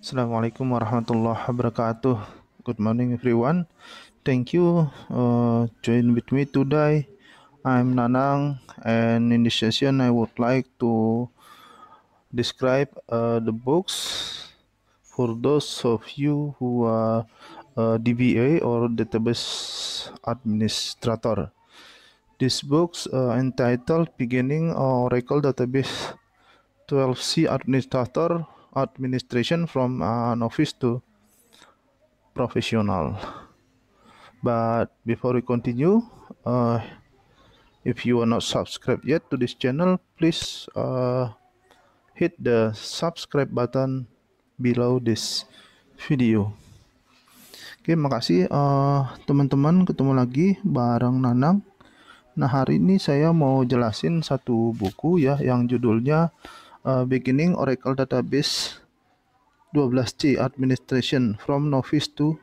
Assalamualaikum warahmatullahi wabarakatuh. Good morning everyone. Thank you uh, join with me today. I'm Nanang and in this session I would like to describe uh, the books for those of you who are uh, DBA or database administrator. This books uh, entitled Beginning Oracle Database 12C Administrator administration from uh, novice to professional but before we continue uh, if you are not subscribed yet to this channel please uh, hit the subscribe button below this video oke makasih uh, teman-teman uh, ketemu lagi bareng Nanang nah hari ini saya mau jelasin satu buku ya yang judulnya uh, beginning Oracle database 12C administration from novice to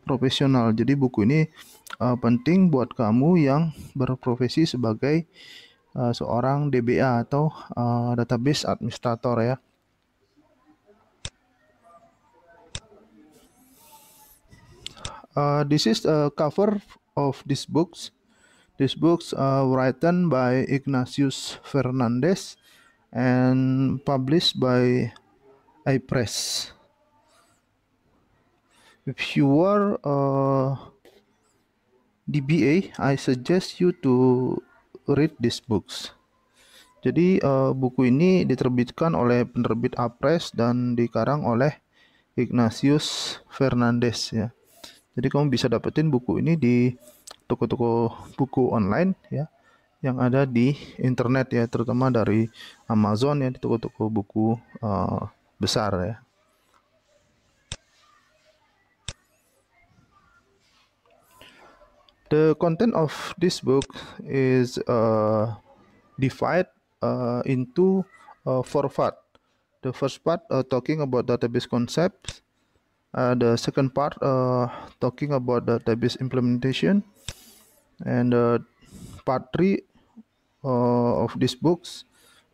Professional. Jadi buku ini uh, penting buat kamu yang berprofesi sebagai uh, seorang DBA atau uh, database administrator ya. Uh, this is a cover of this books. This books uh, written by Ignatius Fernandez and published by iPress. If you are a DBA, I suggest you to read these books. Jadi uh, buku ini diterbitkan oleh penerbit Apres dan dikarang oleh Ignatius Fernandez ya. Jadi kamu bisa dapetin buku ini di toko-toko buku online ya yang ada di internet ya terutama dari Amazon ya di toko-toko buku uh, besar ya. The content of this book is uh, divided uh, into uh, four parts. The first part uh, talking about database concepts. Uh, the second part uh, talking about database implementation. And uh, part three uh, of these books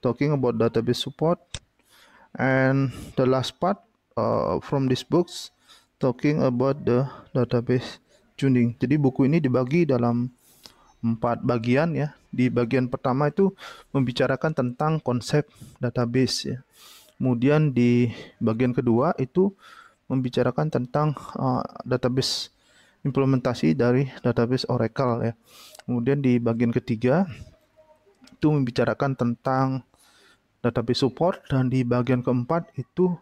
talking about database support and the last part uh, from these books talking about the database tuning jadi buku ini dibagi dalam empat bagian ya di bagian pertama itu membicarakan tentang konsep database ya kemudian di bagian kedua itu membicarakan tentang uh, database implementasi dari database Oracle ya kemudian di bagian ketiga itu membicarakan tentang database support dan di bagian keempat itu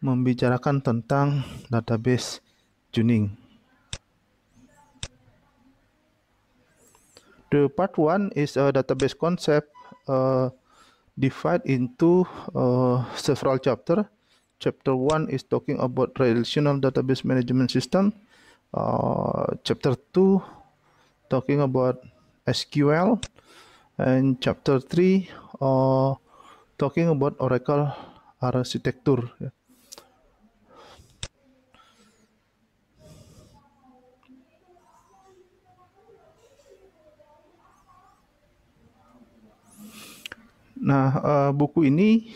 membicarakan tentang database tuning. The part one is a database concept uh, divided into uh, several chapter. Chapter one is talking about relational database management system. Uh, chapter two talking about SQL and chapter 3 uh, talking about Oracle architecture. Nah, uh, buku ini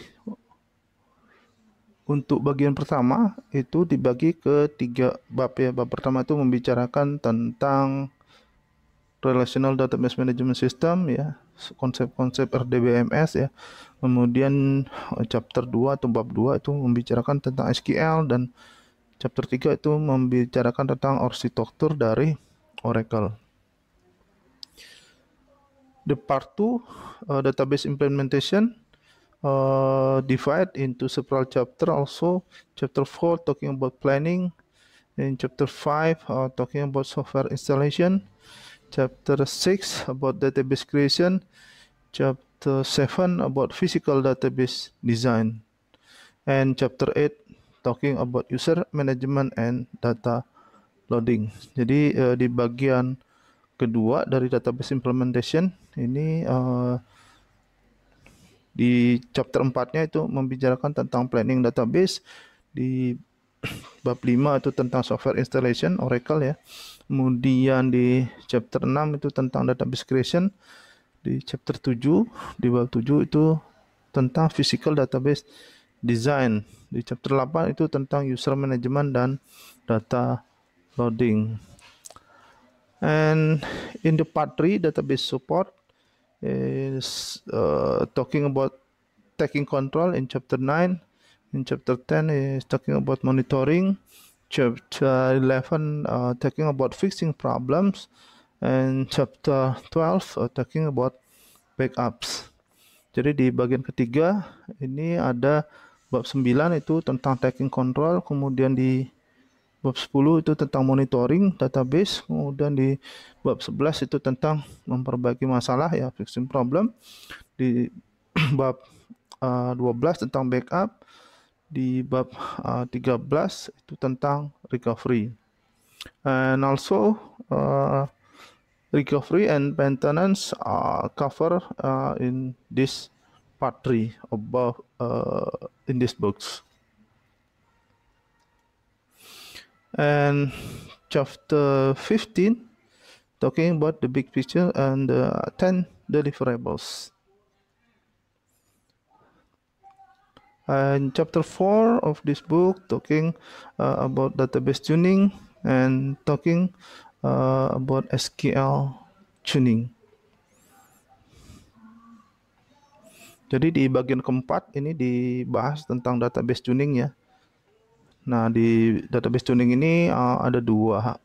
untuk bagian pertama itu dibagi ke tiga bab ya. Bab pertama itu membicarakan tentang relational database management system ya konsep-konsep RDBMS ya kemudian eh, chapter 2 atau bab 2 itu membicarakan tentang SQL dan chapter 3 itu membicarakan tentang arsitektur dari Oracle the part 2 uh, eh, database implementation uh, divide into several chapter also chapter 4 talking about planning in chapter 5 uh, talking about software installation chapter 6 about database creation, chapter 7 about physical database design, and chapter 8 talking about user management and data loading. Jadi uh, di bagian kedua dari database implementation ini uh, di chapter 4-nya itu membicarakan tentang planning database di bab 5 itu tentang software installation Oracle ya. Kemudian di chapter 6 itu tentang database creation. Di chapter 7 di bab 7 itu tentang physical database design. Di chapter 8 itu tentang user management dan data loading. And in the part 3 database support is uh, talking about taking control in chapter 9 In chapter 10 is talking about monitoring. Chapter 11 uh, talking about fixing problems. And chapter 12 uh, talking about backups. Jadi di bagian ketiga ini ada bab 9 itu tentang taking control, kemudian di bab 10 itu tentang monitoring database, kemudian di bab 11 itu tentang memperbaiki masalah ya fixing problem. Di bab uh, 12 tentang backup, di bab uh, ah, 13 itu tentang recovery and also uh, recovery and maintenance are covered uh, in this part 3 above uh, in this books and chapter 15 talking about the big picture and the 10 deliverables and chapter 4 of this book talking uh, about database tuning and talking uh, about SQL tuning jadi di bagian keempat ini dibahas tentang database tuning ya nah di database tuning ini uh, ada dua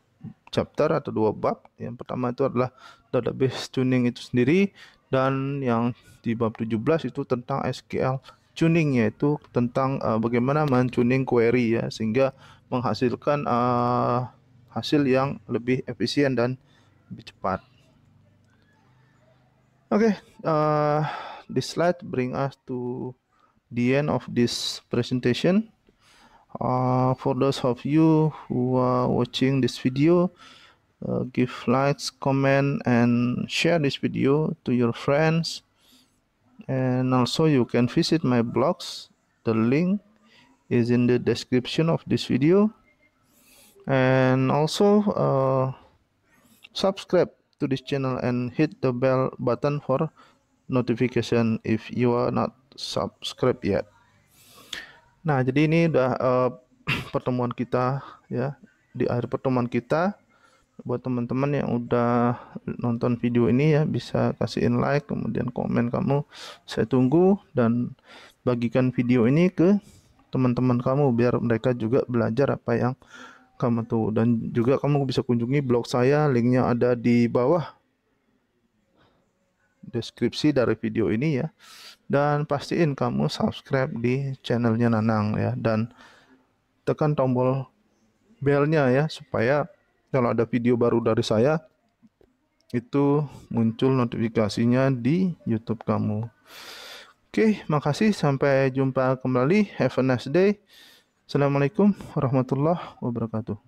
chapter atau dua bab yang pertama itu adalah database tuning itu sendiri dan yang di bab 17 itu tentang SQL tuning yaitu tentang uh, bagaimana mencuning query ya sehingga menghasilkan uh, hasil yang lebih efisien dan lebih cepat. Oke, okay, uh, eh, this slide bring us to the end of this presentation. Uh, for those of you who are watching this video, uh, give likes, comment, and share this video to your friends and also you can visit my blogs the link is in the description of this video and also uh, subscribe to this channel and hit the bell button for notification if you are not subscribe yet nah jadi ini udah uh, pertemuan kita ya di akhir pertemuan kita buat teman-teman yang udah nonton video ini ya bisa kasihin like kemudian komen kamu saya tunggu dan bagikan video ini ke teman-teman kamu biar mereka juga belajar apa yang kamu tuh dan juga kamu bisa kunjungi blog saya linknya ada di bawah deskripsi dari video ini ya dan pastiin kamu subscribe di channelnya Nanang ya dan tekan tombol belnya ya supaya kalau ada video baru dari saya itu muncul notifikasinya di YouTube kamu. Oke, makasih sampai jumpa kembali. Have a nice day. Assalamualaikum warahmatullahi wabarakatuh.